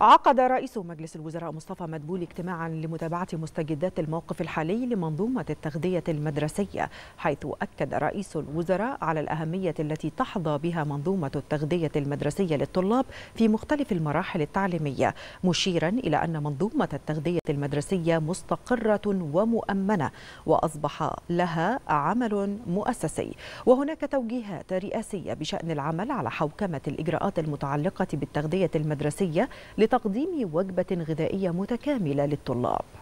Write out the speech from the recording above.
عقد رئيس مجلس الوزراء مصطفى مدبولي اجتماعا لمتابعة مستجدات الموقف الحالي لمنظومة التغذية المدرسية حيث أكد رئيس الوزراء على الأهمية التي تحظى بها منظومة التغذية المدرسية للطلاب في مختلف المراحل التعليمية مشيرا إلى أن منظومة التغذية المدرسية مستقرة ومؤمنة وأصبح لها عمل مؤسسي وهناك توجيهات رئاسية بشأن العمل على حوكمة الإجراءات المتعلقة بالتغذية المدرسية لتقديم وجبة غذائية متكاملة للطلاب